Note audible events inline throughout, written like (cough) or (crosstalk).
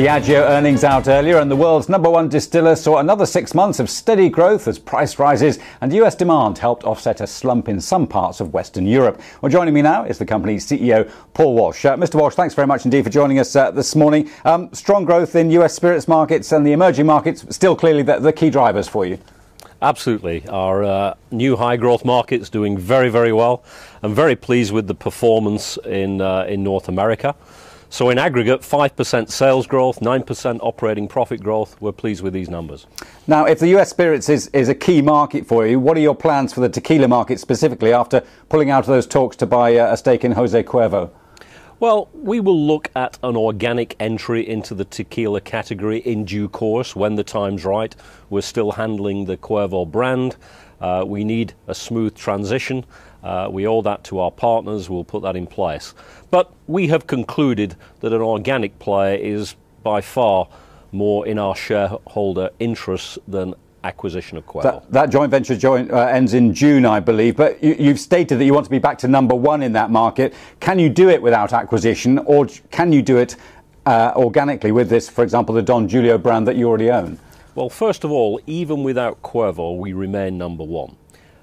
Diageo earnings out earlier, and the world's number one distiller saw another six months of steady growth as price rises and US demand helped offset a slump in some parts of Western Europe. Well, joining me now is the company's CEO, Paul Walsh. Uh, Mr. Walsh, thanks very much indeed for joining us uh, this morning. Um, strong growth in US spirits markets and the emerging markets, still clearly the, the key drivers for you. Absolutely. Our uh, new high growth markets doing very, very well. I'm very pleased with the performance in, uh, in North America. So in aggregate, 5% sales growth, 9% operating profit growth. We're pleased with these numbers. Now, if the US spirits is, is a key market for you, what are your plans for the tequila market specifically after pulling out of those talks to buy uh, a stake in Jose Cuervo? Well, we will look at an organic entry into the tequila category in due course when the time's right. We're still handling the Cuervo brand. Uh, we need a smooth transition. Uh, we owe that to our partners. We'll put that in place. But we have concluded that an organic player is by far more in our shareholder interests than acquisition of Quail. That, that joint venture joint, uh, ends in June, I believe. But you, have stated that you want to be back to number one in that market. Can you do it without acquisition, or can you do it uh, organically with this, for example, the Don Julio brand that you already own? Well, first of all, even without Cuervo, we remain number one.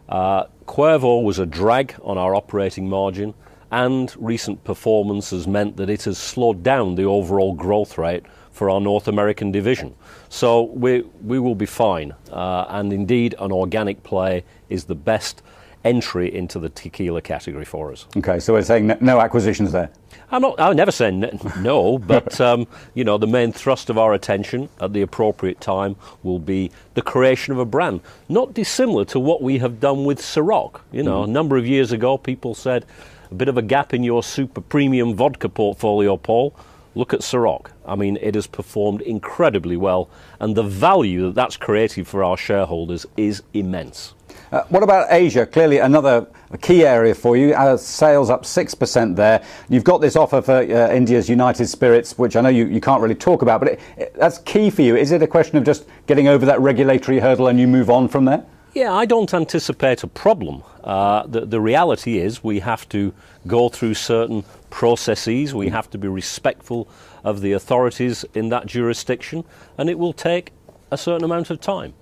Uh, Cuervo was a drag on our operating margin, and recent performance has meant that it has slowed down the overall growth rate for our North American division. So we will be fine. Uh, and indeed, an organic play is the best entry into the tequila category for us. Okay, so we're saying no acquisitions there. I'm not. I never say no, but (laughs) um, you know the main thrust of our attention at the appropriate time will be the creation of a brand, not dissimilar to what we have done with Ciroc. You know, mm. a number of years ago, people said a bit of a gap in your super premium vodka portfolio, Paul. Look at Ciroc. I mean, it has performed incredibly well, and the value that that's created for our shareholders is immense. Uh, what about Asia? Clearly, another key area for you. Uh, sales up 6% there. You've got this offer for uh, India's United Spirits, which I know you, you can't really talk about, but it, it, that's key for you. Is it a question of just getting over that regulatory hurdle and you move on from there? Yeah, I don't anticipate a problem. Uh, the, the, reality is we have to go through certain processes, we have to be respectful of the authorities in that jurisdiction, and it will take a certain amount of time.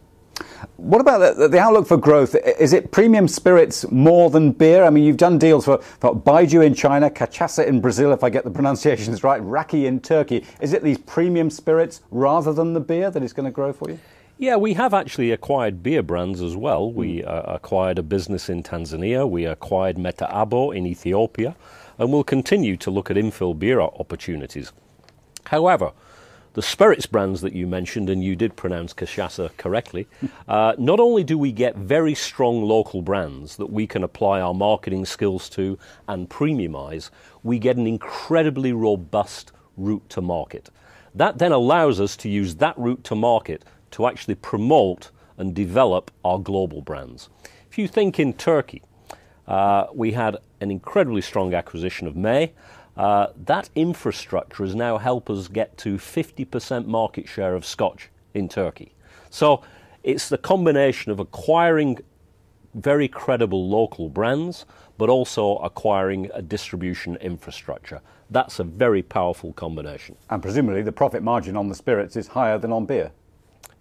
What about the, the outlook for growth? Is it premium spirits more than beer? I mean, you've done deals for, for Baijiu in China, cachaça in Brazil, if I get the pronunciations (laughs) right, raki in Turkey. Is it these premium spirits rather than the beer that is going to grow for you? Yeah, we have actually acquired beer brands as well. Hmm. We uh, acquired a business in Tanzania, we acquired Metaabo in Ethiopia, and we'll continue to look at infill beer opportunities. However, the spirits brands that you mentioned, and you did pronounce Kashasa correctly, (laughs) uh, not only do we get very strong local brands that we can apply our marketing skills to and premiumize, we get an incredibly robust route to market. That then allows us to use that route to market to actually promote and develop our global brands. If you think in Turkey, uh, we had an incredibly strong acquisition of May. Uh, that infrastructure has now helped us get to 50% market share of Scotch in Turkey. So it's the combination of acquiring very credible local brands, but also acquiring a distribution infrastructure. That's a very powerful combination. And presumably the profit margin on the spirits is higher than on beer.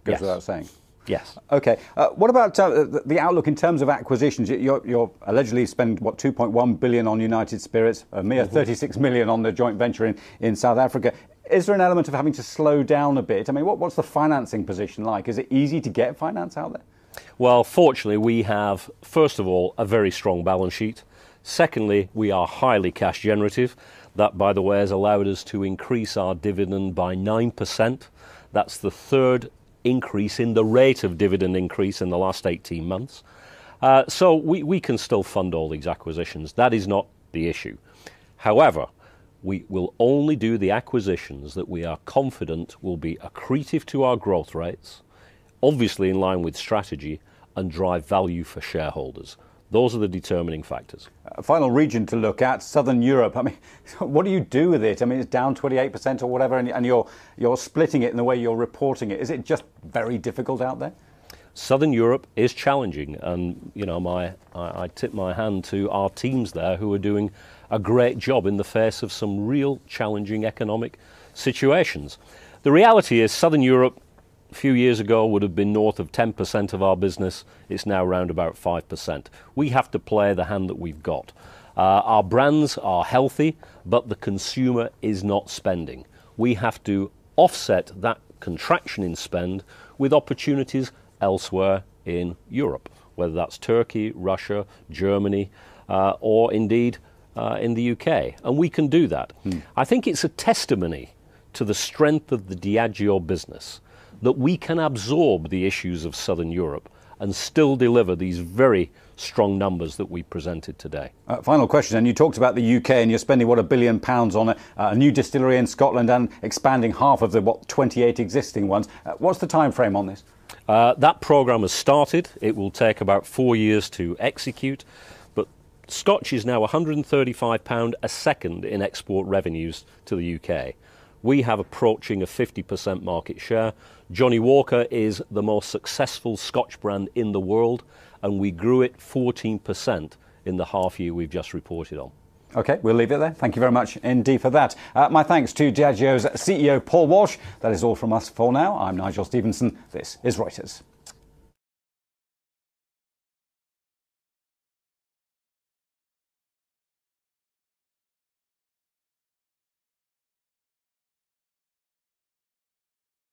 Goes yes. without saying. Yes. Okay. Uh, what about uh, the outlook in terms of acquisitions? You're, you're allegedly spending what 2.1 billion on United Spirits, uh, a mere mm-hmm. million on the joint venture in, in South Africa. Is there an element of having to slow down a bit? I mean, what, what's the financing position like? Is it easy to get finance out there? Well, fortunately, we have first of all a very strong balance sheet. Secondly, we are highly cash generative. That, by the way, has allowed us to increase our dividend by 9%. That's the third increase in the rate of dividend increase in the last 18 months. Uh, so we can still fund all these acquisitions. That is not the issue. However, we will only do the acquisitions that we are confident will be accretive to our growth rates, obviously in line with strategy, and drive value for shareholders. Those are the determining factors. final region to look at, Southern Europe. I mean, (laughs) what do you do with it? I mean, it's down 28% or whatever, and, and you're, you're splitting it in the way you're reporting it. Is it just very difficult out there? Southern Europe is challenging, and you know, my I, I, tip my hand to our teams there who are doing a great job in the face of some real challenging economic situations. The reality is, Southern Europe a few years ago would have been north of 10% of our business. It's now around about 5%. We have to play the hand that we've got. Uh, our brands are healthy, but the consumer is not spending. We have to offset that contraction in spend with opportunities elsewhere in Europe, whether that's Turkey, Russia, Germany, uh, or indeed uh, in the UK. And we can do that. Hmm. I think it's a testimony to the strength of the Diageo business that we can absorb the issues of Southern Europe and still deliver these very strong numbers that we presented today. Uh, final question, and you talked about the UK and you're spending, what, a billion pounds on a, uh, a new distillery in Scotland and expanding half of the, what, 28 existing ones. Uh, what's the time frame on this? Uh, that programme has started. It will take about four years to execute. But Scotch is now £135 a second in export revenues to the UK. We have approaching a 50% market share. Johnny Walker is the most successful Scotch brand in the world, and we grew it 14% in the half year we've just reported on. Okay, we'll leave it there. Thank you very much indeed for that. Uh, my thanks to Diageo's CEO Paul Walsh. That is all from us for now. I'm Nigel Stevenson. This is Reuters.